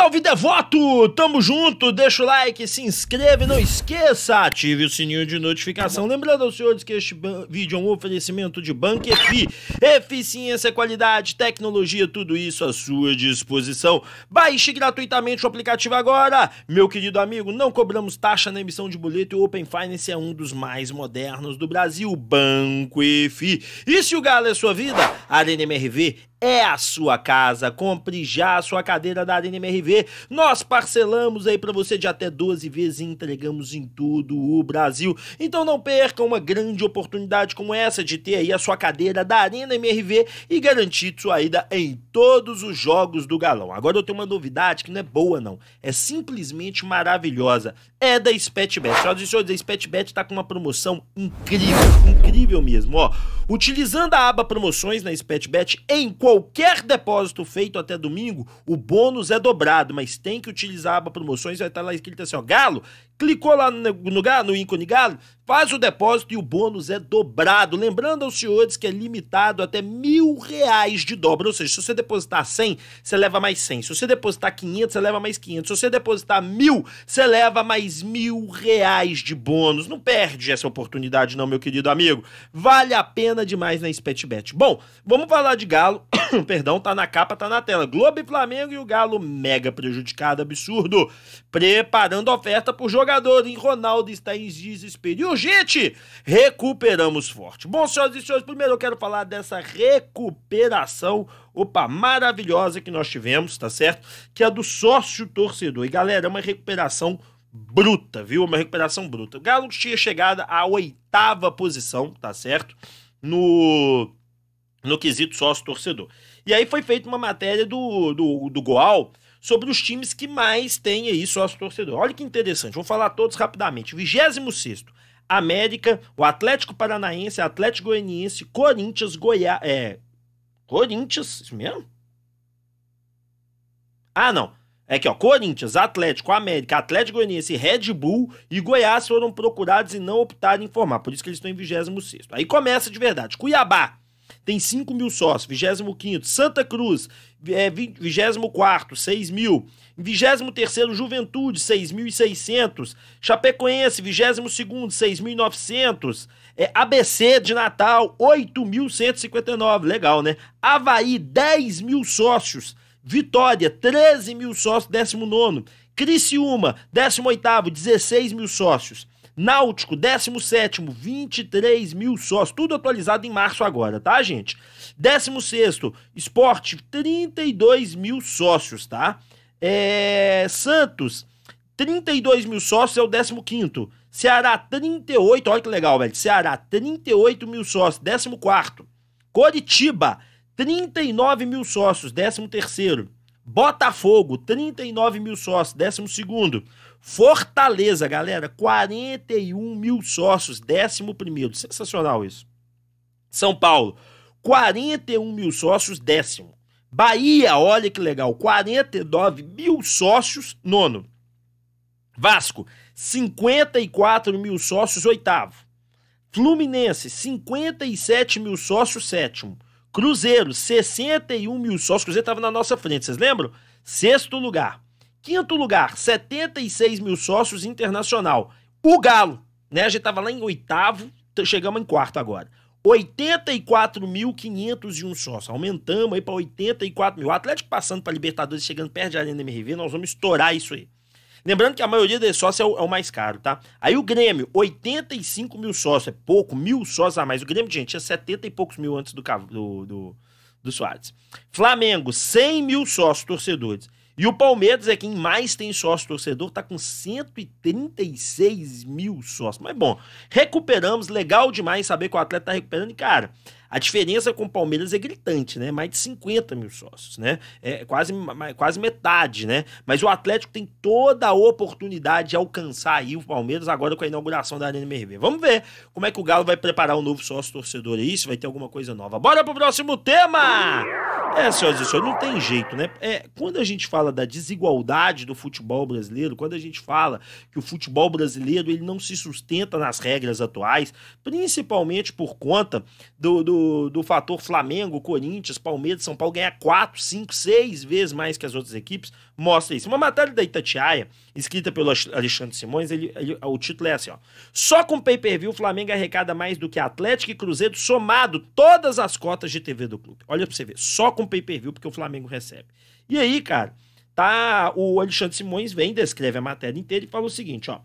Salve devoto! Tamo junto, deixa o like, se inscreve, não esqueça, ative o sininho de notificação. Lembrando aos senhores que este vídeo é um oferecimento de Banquefi, eficiência, qualidade, tecnologia, tudo isso à sua disposição. Baixe gratuitamente o aplicativo agora, meu querido amigo. Não cobramos taxa na emissão de boleto e o Open Finance é um dos mais modernos do Brasil, Banco EFI. E se o galo é sua vida, a Arena MRV é a sua casa. Compre já a sua cadeira da Arena MRV. Nós parcelamos aí para você de até 12 vezes e entregamos em todo o Brasil. Então não perca uma grande oportunidade como essa de ter aí a sua cadeira da Arena MRV e garantir sua ida em todos os jogos do Galão. Agora eu tenho uma novidade que não é boa não, é simplesmente maravilhosa é da Spetbet. Senhoras e senhores, a Spetbet está com uma promoção incrível, incrível mesmo, ó. Utilizando a aba promoções na Spetbet, em qualquer depósito feito até domingo, o bônus é dobrado, mas tem que utilizar a aba promoções, vai estar tá lá escrito assim, ó, galo, clicou lá no, no, no ícone galo, faz o depósito e o bônus é dobrado. Lembrando aos senhores que é limitado até mil reais de dobra, ou seja, se você depositar 100, você leva mais 100, se você depositar 500, você leva mais 500, se você depositar mil, você leva mais 10 mil reais de bônus. Não perde essa oportunidade, não, meu querido amigo. Vale a pena demais na SpetBet. Bom, vamos falar de Galo. Perdão, tá na capa, tá na tela. Globo e Flamengo e o Galo mega prejudicado, absurdo. Preparando oferta pro jogador. E Ronaldo está em desespero. E urgente, recuperamos forte. Bom, senhoras e senhores, primeiro eu quero falar dessa recuperação opa, maravilhosa que nós tivemos, tá certo? Que é do sócio torcedor. E galera, é uma recuperação bruta, viu? Uma recuperação bruta. O Galo tinha chegado à oitava posição, tá certo? No, no quesito sócio-torcedor. E aí foi feita uma matéria do, do, do Goal sobre os times que mais têm aí sócio-torcedor. Olha que interessante, vou falar todos rapidamente. 26 América, o Atlético Paranaense, Atlético Goianiense, Corinthians, Goiás... É, Corinthians, isso mesmo? Ah, não. É que, ó, Corinthians, Atlético, América, Atlético Goianiense, Red Bull e Goiás foram procurados e não optaram em formar. Por isso que eles estão em 26. Aí começa de verdade. Cuiabá tem 5 mil sócios, 25. Santa Cruz, é, 24, 6 mil. 23 Juventude, 6.600. Chapecoense, 22 6.900. É, ABC de Natal, 8.159. Legal, né? Havaí, 10 mil sócios. Vitória, 13 mil sócios, 19. Criciúma, 18, 16 mil sócios. Náutico, 17, 23 mil sócios. Tudo atualizado em março agora, tá, gente? 16, Esporte, 32 mil sócios, tá? É... Santos, 32 mil sócios é o 15. Ceará, 38. Olha que legal, velho. Ceará, 38 mil sócios, 14. Coritiba, 39 mil sócios, 13 terceiro. Botafogo, 39 mil sócios, 12. Fortaleza, galera, 41 mil sócios, 11. Sensacional isso. São Paulo, 41 mil sócios, décimo. Bahia, olha que legal, 49 mil sócios, nono. Vasco, 54 mil sócios, oitavo. Fluminense, 57 mil sócios, sétimo. Cruzeiro, 61 mil sócios. Cruzeiro estava na nossa frente, vocês lembram? Sexto lugar. Quinto lugar, 76 mil sócios internacional. O Galo, né? A gente estava lá em oitavo, chegamos em quarto agora. 84.501 sócios. Aumentamos aí para 84 mil. O Atlético passando para Libertadores, chegando perto de Arena MRV, nós vamos estourar isso aí. Lembrando que a maioria desses sócios é o, é o, mais caro, tá? Aí o Grêmio, 85 mil sócios, é pouco, mil sócios a mais. O Grêmio, gente, tinha 70 e poucos mil antes do, do, do, do Soares. Flamengo, 100 mil sócios, torcedores. E o Palmeiras é quem mais tem sócio torcedor, tá com 136 mil sócios. Mas bom, recuperamos, legal demais saber que o atleta tá recuperando. E cara, a diferença com o Palmeiras é gritante, né? Mais de 50 mil sócios, né? É quase, quase metade, né? Mas o Atlético tem toda a oportunidade de alcançar aí o Palmeiras agora com a inauguração da Arena MRV. Vamos ver como é que o Galo vai preparar o um novo sócio torcedor aí, se vai ter alguma coisa nova. Bora pro próximo tema! É, senhoras e senhores, não tem jeito, né? É, quando a gente fala da desigualdade do futebol brasileiro, quando a gente fala que o futebol brasileiro ele não se sustenta nas regras atuais, principalmente por conta do, do, do fator Flamengo, Corinthians, Palmeiras, São Paulo ganhar 4, 5, 6 vezes mais que as outras equipes, mostra isso. Uma matéria da Itatiaia, escrita pelo Alexandre Simões, ele, ele o título é assim, ó. Só com pay-per-view o Flamengo arrecada mais do que Atlético e Cruzeiro somado todas as cotas de TV do clube. Olha pra você ver, só com pay-per-view porque o Flamengo recebe. E aí, cara, tá o Alexandre Simões vem, descreve a matéria inteira e fala o seguinte, ó.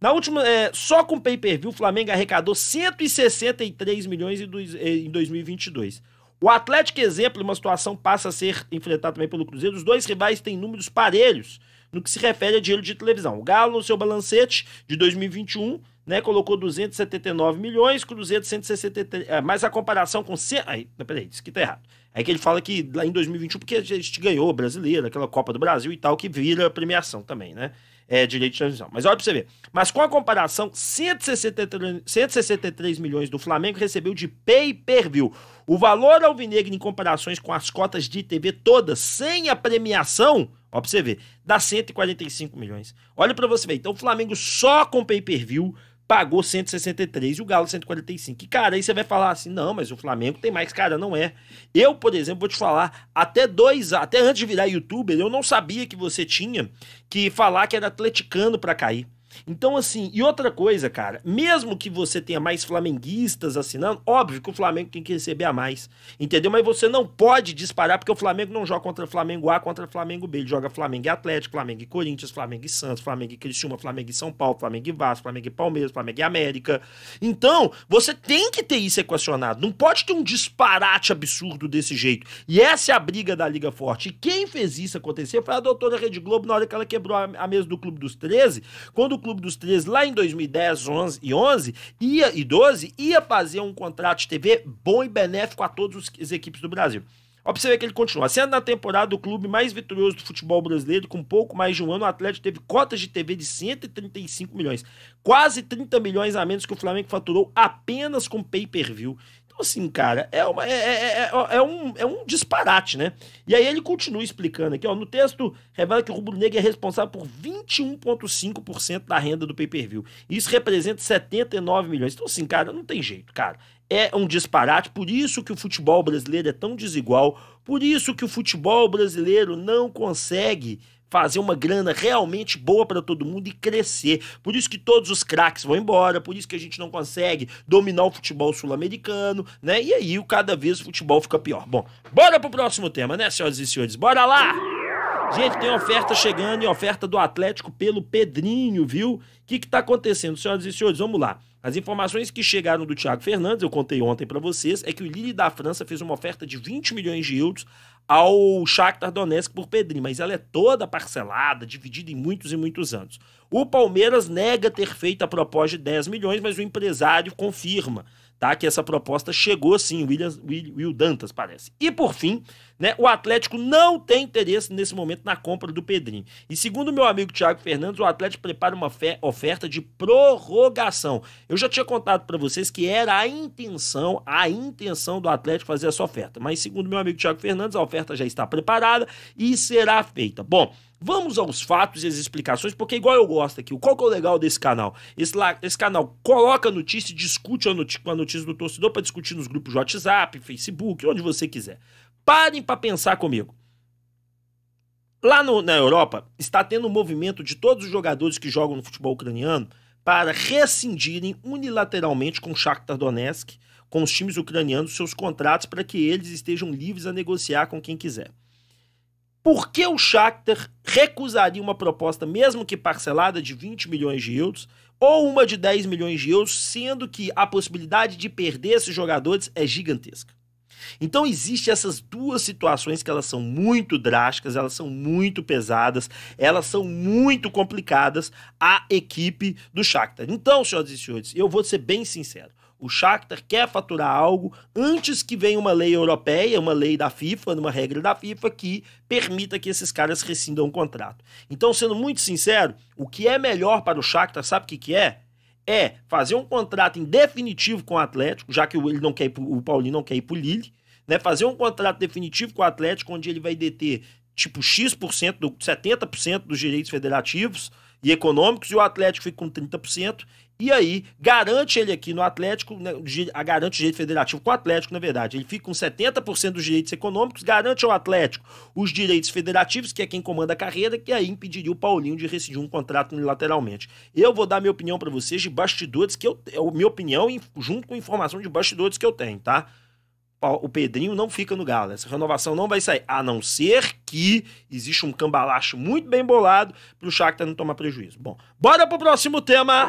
Na última, é, só com pay-per-view, o Flamengo arrecadou 163 milhões eh, em 2022. O Atlético, exemplo, uma situação passa a ser enfrentada também pelo Cruzeiro. Os dois rivais têm números parelhos no que se refere a dinheiro de televisão. O Galo, no seu balancete de 2021, né, colocou 279 milhões, Cruzeiro 163. É, mas a comparação com. Aí, peraí, isso aqui tá errado. É que ele fala que lá em 2021, porque a gente ganhou brasileiro, aquela Copa do Brasil e tal, que vira premiação também, né? é, direito de transmissão. Mas olha para você ver. Mas com a comparação, 163, 163 milhões do Flamengo recebeu de pay-per-view. O valor alvinegro em comparações com as cotas de TV todas, sem a premiação, ó pra você ver, dá 145 milhões. Olha para você ver. Então o Flamengo só com pay-per-view pagou 163 e o Galo 145. E, cara, aí você vai falar assim: não, mas o Flamengo tem mais. Cara, não é. Eu, por exemplo, vou te falar: até dois, até antes de virar youtuber, eu não sabia que você tinha que falar que era atleticano para cair. Então, assim, e outra coisa, cara, mesmo que você tenha mais flamenguistas assinando, óbvio que o Flamengo tem que receber a mais, entendeu? Mas você não pode disparar, porque o Flamengo não joga contra Flamengo A, contra Flamengo B. Ele joga Flamengo e Atlético, Flamengo e Corinthians, Flamengo e Santos, Flamengo e Criciúma, Flamengo e São Paulo, Flamengo e Vasco, Flamengo e Palmeiras, Flamengo e América. Então, você tem que ter isso equacionado. Não pode ter um disparate absurdo desse jeito. E essa é a briga da Liga Forte. E quem fez isso acontecer foi a doutora Rede Globo na hora que ela quebrou a mesa do Clube dos 13, quando o Clube dos Três lá em 2010, 11 e 11 ia, e 12 ia fazer um contrato de TV bom e benéfico a todas as equipes do Brasil. Observe que ele continua. Sendo na temporada o clube mais vitorioso do futebol brasileiro, com pouco mais de um ano, o Atlético teve cotas de TV de 135 milhões. Quase 30 milhões a menos que o Flamengo faturou apenas com pay-per-view. Então, assim, cara, é, uma, é é, é, é, é, um, é um disparate, né? E aí ele continua explicando aqui, ó. No texto, revela que o rubro negro é responsável por 21,5% da renda do pay-per-view. Isso representa 79 milhões. Então, assim, cara, não tem jeito, cara é um disparate, por isso que o futebol brasileiro é tão desigual, por isso que o futebol brasileiro não consegue fazer uma grana realmente boa para todo mundo e crescer. Por isso que todos os craques vão embora, por isso que a gente não consegue dominar o futebol sul-americano, né? E aí, cada vez o futebol fica pior. Bom, bora pro próximo tema, né, senhoras e senhores? Bora lá! Gente, tem oferta chegando e oferta do Atlético pelo Pedrinho, viu? O que que tá acontecendo, senhoras e senhores? Vamos lá. As informações que chegaram do Thiago Fernandes, eu contei ontem para vocês, é que o Lille da França fez uma oferta de 20 milhões de euros ao Shakhtar Donetsk por Pedrinho, mas ela é toda parcelada, dividida em muitos e muitos anos. O Palmeiras nega ter feito a proposta de 10 milhões, mas o empresário confirma tá? Que essa proposta chegou sim, Williams, Will, Will, Dantas, parece. E por fim, né, o Atlético não tem interesse nesse momento na compra do Pedrinho. E segundo meu amigo Thiago Fernandes, o Atlético prepara uma oferta de prorrogação. Eu já tinha contado para vocês que era a intenção, a intenção do Atlético fazer essa oferta, mas segundo meu amigo Thiago Fernandes, a oferta já está preparada e será feita. Bom, Vamos aos fatos e às explicações, porque igual eu gosto aqui, qual que é o legal desse canal? Esse, lá, esse canal coloca a notícia e discute a notícia, a notícia do torcedor para discutir nos grupos de WhatsApp, Facebook, onde você quiser. Parem para pensar comigo. Lá no, na Europa, está tendo um movimento de todos os jogadores que jogam no futebol ucraniano para rescindirem unilateralmente com o Shakhtar Donetsk, com os times ucranianos, seus contratos para que eles estejam livres a negociar com quem quiser. Por que o Shakhtar recusaria uma proposta, mesmo que parcelada, de 20 milhões de euros ou uma de 10 milhões de euros, sendo que a possibilidade de perder esses jogadores é gigantesca? Então existem essas duas situações que elas são muito drásticas, elas são muito pesadas, elas são muito complicadas à equipe do Shakhtar. Então, senhoras e senhores, eu vou ser bem sincero. O Shakhtar quer faturar algo antes que venha uma lei europeia, uma lei da FIFA, uma regra da FIFA que permita que esses caras rescindam o contrato. Então, sendo muito sincero, o que é melhor para o Shakhtar, sabe o que, que é? É fazer um contrato em definitivo com o Atlético, já que ele não quer pro, o Paulinho não quer ir para o Lille, né? Fazer um contrato definitivo com o Atlético, onde ele vai deter tipo X%, do, 70% dos direitos federativos, e econômicos, e o Atlético fica com 30%, e aí garante ele aqui no Atlético, né, a garante o direito federativo com o Atlético, na verdade. Ele fica com 70% dos direitos econômicos, garante ao Atlético os direitos federativos, que é quem comanda a carreira, que aí impediria o Paulinho de rescindir um contrato unilateralmente. Eu vou dar minha opinião para vocês de bastidores que eu, é minha opinião junto com informação de bastidores que eu tenho, tá? o Pedrinho não fica no Galo. Essa renovação não vai sair, a não ser que existe um cambalacho muito bem bolado para o Shakhtar não tomar prejuízo. Bom, bora pro próximo tema.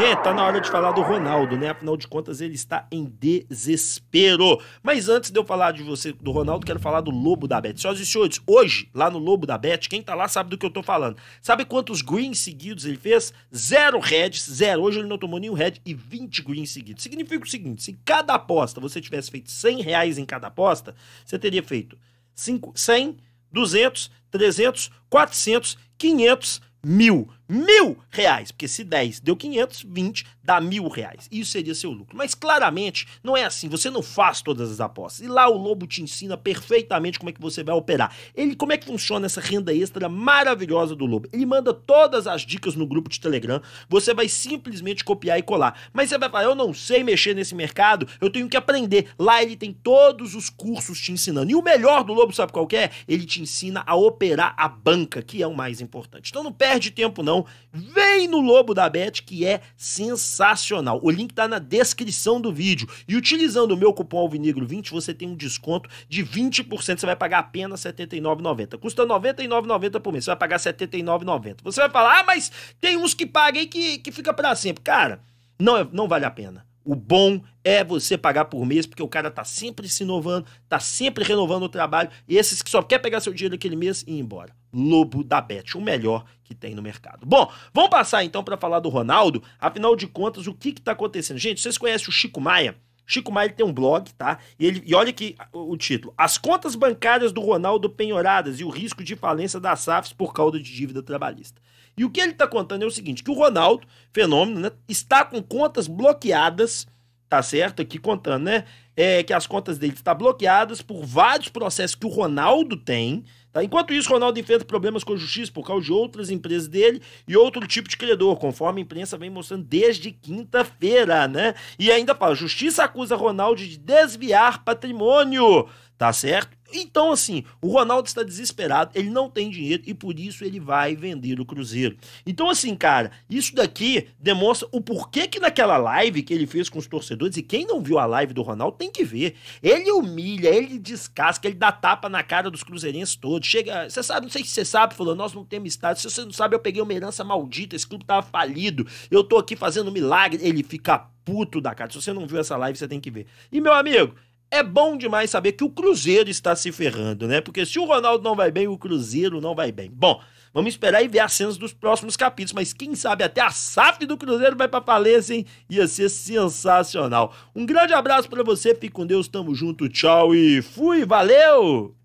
Gente, tá na hora de falar do Ronaldo, né? Afinal de contas, ele está em desespero. Mas antes de eu falar de você do Ronaldo, quero falar do Lobo da Bet. Senhoras e senhores, hoje, lá no Lobo da Bet, quem tá lá sabe do que eu tô falando. Sabe quantos greens seguidos ele fez? Zero heads, zero. Hoje ele não tomou nenhum head e 20 greens seguidos. Significa o seguinte: se cada aposta você tivesse feito 100 reais em cada aposta, você teria feito 5, 100, 200, 300, 400, 500, 1.000 mil reais. Porque se 10 deu 500, 20 dá mil reais. Isso seria seu lucro. Mas claramente não é assim. Você não faz todas as apostas. E lá o Lobo te ensina perfeitamente como é que você vai operar. Ele, como é que funciona essa renda extra maravilhosa do Lobo? Ele manda todas as dicas no grupo de Telegram. Você vai simplesmente copiar e colar. Mas você vai falar, eu não sei mexer nesse mercado, eu tenho que aprender. Lá ele tem todos os cursos te ensinando. E o melhor do Lobo, sabe qual é? Ele te ensina a operar a banca, que é o mais importante. Então não perde tempo não promoção. Então, vem no Lobo da Bet que é sensacional. O link tá na descrição do vídeo. E utilizando o meu cupom Alvinegro20, você tem um desconto de 20%. Você vai pagar apenas R$ 79,90. Custa R$ 99,90 por mês. Você vai pagar R$ 79,90. Você vai falar, ah, mas tem uns que pagam que, que fica para sempre. Cara, não, é, não vale a pena. O bom é você pagar por mês, porque o cara tá sempre se inovando, tá sempre renovando o trabalho. E esses que só quer pegar seu dinheiro daquele mês e ir embora. Lobo da Bet, o melhor que tem no mercado. Bom, vamos passar então para falar do Ronaldo. Afinal de contas, o que que tá acontecendo? Gente, vocês conhecem o Chico Maia? Chico Maia tem um blog, tá? E, ele, e olha aqui o, título: As contas bancárias do Ronaldo penhoradas e o risco de falência das SAFs por causa de dívida trabalhista. E o que ele está contando é o seguinte: que o Ronaldo, fenômeno, né, está com contas bloqueadas, tá certo? Aqui contando, né? É, que as contas dele estão bloqueadas por vários processos que o Ronaldo tem, Tá? Enquanto isso, Ronaldo enfrenta problemas com a justiça por causa de outras empresas dele e outro tipo de credor, conforme a imprensa vem mostrando desde quinta-feira, né? E ainda fala: justiça acusa Ronaldo de desviar patrimônio tá certo? Então, assim, o Ronaldo está desesperado, ele não tem dinheiro e por isso ele vai vender o Cruzeiro. Então, assim, cara, isso daqui demonstra o porquê que naquela live que ele fez com os torcedores, e quem não viu a live do Ronaldo tem que ver. Ele humilha, ele descasca, ele dá tapa na cara dos cruzeirenses todos. Chega, você sabe, não sei se você sabe, falou, nós não temos estádio. Se você não sabe, eu peguei uma herança maldita, esse clube tava falido, eu tô aqui fazendo um milagre. Ele fica puto da cara. Se você não viu essa live, você tem que ver. E, meu amigo, é bom demais saber que o Cruzeiro está se ferrando, né? Porque se o Ronaldo não vai bem, o Cruzeiro não vai bem. Bom, vamos esperar e ver as cenas dos próximos capítulos, mas quem sabe até a SAF do Cruzeiro vai pra falência, hein? Ia ser sensacional. Um grande abraço para você, fique com Deus, tamo junto, tchau e fui, valeu!